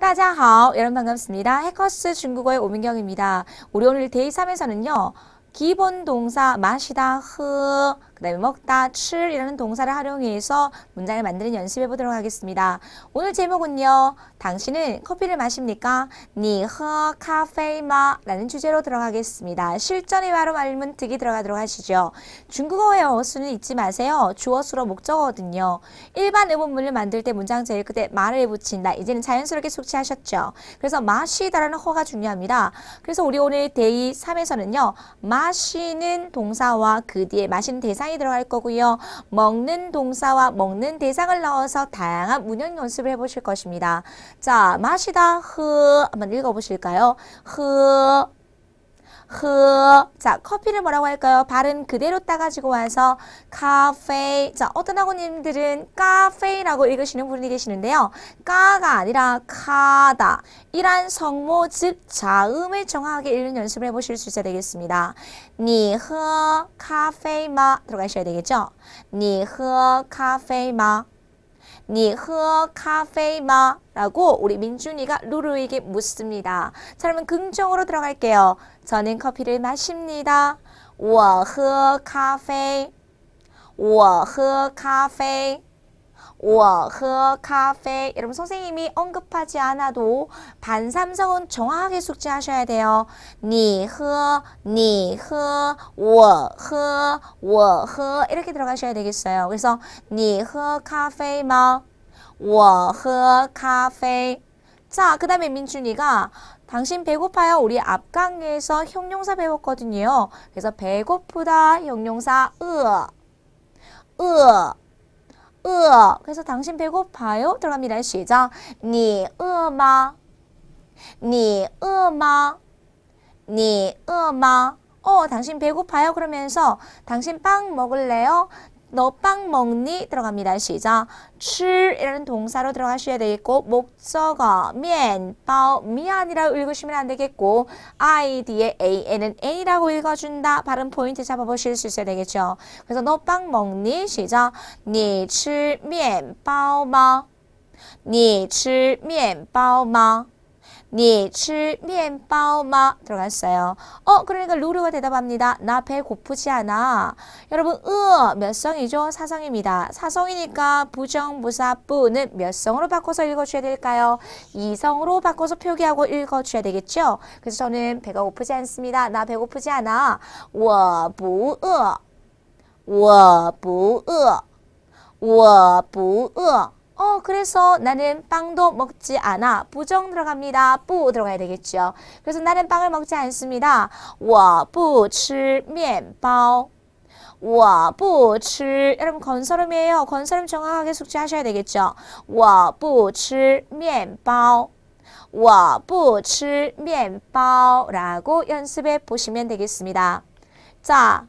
大家好, 여러분 반갑습니다. 해커스 중국어의 오민경입니다. 우리 오늘 데이 3에서는요. 기본 동사 마시다, 흐, 그 다음에 먹다, 7이라는 동사를 활용해서 문장을 만드는 연습해 보도록 하겠습니다. 오늘 제목은요. 당신은 커피를 마십니까? 你喝咖啡마 라는 주제로 들어가겠습니다. 실전에 바로 말문득이 들어가도록 하시죠. 중국어 의어 수는 잊지 마세요. 주어, 수로, 목적어거든요. 일반 의문문을 만들 때 문장 제일 끝에 말을 붙인다. 이제는 자연스럽게 숙지하셨죠. 그래서 마시다라는 허가 중요합니다. 그래서 우리 오늘 데이 3에서는요. 마시는 동사와 그 뒤에 마시는 대상 많이 들어갈 거고요. 먹는 동사와 먹는 대상을 넣어서 다양한 문형 연습을 해보실 것입니다. 자, 마시다, 흐 한번 읽어보실까요? 흐 허. 그, 자, 커피를 뭐라고 할까요? 발음 그대로 따가지고 와서 카페. 자, 어떤 학원님들은 카페라고 읽으시는 분이 계시는데요. 까가 아니라 카다. 이란 성모 즉 자음을 정확하게 읽는 연습을 해보실 수 있어야 되겠습니다. 니허 카페마 들어가셔야 되겠죠? 니허 카페마 니허 카페마 라고 우리 민준이가 루루에게 묻습니다. 자, 그러면 긍정으로 들어갈게요. 저는 커피를 마십니다. 我喝咖啡.我喝咖啡.我喝咖啡. 음. 我喝 카페 여러분 선생님이 언급하지 않아도 반삼성은 정확하게 숙지하셔야 돼요. 你喝,你喝,我喝,我喝 이렇게 들어가셔야 되겠어요. 그래서 你喝 카페吗? 我喝 카페. 자, 그 다음에 민준이가 당신 배고파요. 우리 앞 강의에서 형용사 배웠거든요. 그래서 배고프다 형용사 으, 으. 어 그래서 당신 배고파요? 들어갑니다. 시작. 니 으마. 어, 니 으마. 어, 니 으마. 어, 어, 당신 배고파요? 그러면서 당신 빵 먹을래요? 너빵 먹니? 들어갑니다. 시작. 吃 이라는 동사로 들어가셔야 되겠고 목적어 면包 미안이라고 읽으시면 안 되겠고 i 뒤에 a n n이라고 읽어준다. 발음 포인트 잡아보실 수 있어야 되겠죠. 그래서 너빵 먹니? 시작. 你吃面包吗?你吃面包吗?你吃面包吗? 들어갔어요. 어, 그러니까 루루가 대답합니다. 나배 고프지 않아. 여러분, 으, 몇 성이죠? 사성입니다. 사성이니까 부정부사 뿌는 몇 성으로 바꿔서 읽어줘야 될까요? 이성으로 바꿔서 표기하고 읽어줘야 되겠죠? 그래서 저는 배가 고프지 않습니다. 나 배고프지 않아. 我不饿我不饿我不饿어 그래서 나는 빵도 먹지 않아. 부정 들어갑니다. 뿌 들어가야 되겠죠. 그래서 나는 빵을 먹지 않습니다. 我不吃面包.我不吃 여러분 건설음이에요. 건설음 정확하게 숙지하셔야 되겠죠. 我不吃面包. 我不吃面包라고 연습해 보시면 되겠습니다. 자,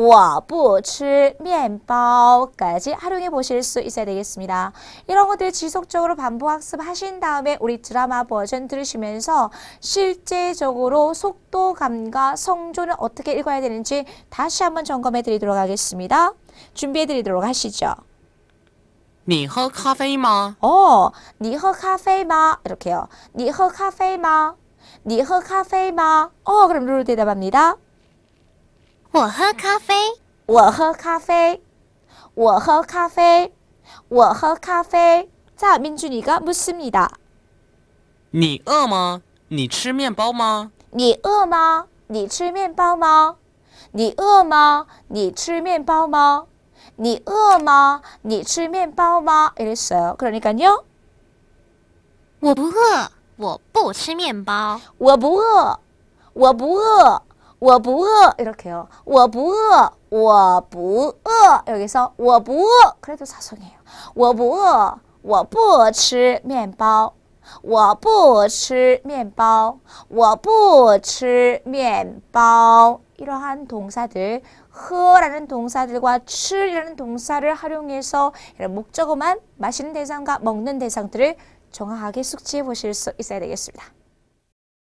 我不吃面包까지 활용해 보실 수 있어야 되겠습니다. 이런 것들 지속적으로 반복 학습하신 다음에 우리 드라마 버전 들으시면서 실제적으로 속도감과 성조는 어떻게 읽어야 되는지 다시 한번 점검해 드리도록 하겠습니다. 준비해 드리도록 하시죠. 你喝咖啡吗? 어, 你喝咖啡吗? 이렇게요. 你喝咖啡吗?你喝咖啡吗? 어, 그럼 룰 대답합니다. 我喝咖啡，我喝咖啡，我喝咖啡，我喝咖啡。这名句你个不是你的。你饿吗？你吃面包吗？你饿吗？你吃面包吗？你饿吗？你吃面包吗？你饿吗？你吃面包吗？你的手可是你干牛。我不饿，我不吃面包，我不饿，我不饿。 워부어 이렇게요. 워부어 워부어 여기서 워부어 그래도 사성이에요. 워부어我不吃面包我不吃面包我不吃面包 이러한 동사들 허라는 동사들과 칠이라는 동사를 활용해서 목적어만 마시는 대상과 먹는 대상들을 정확하게 숙지해 보실 수 있어야 되겠습니다.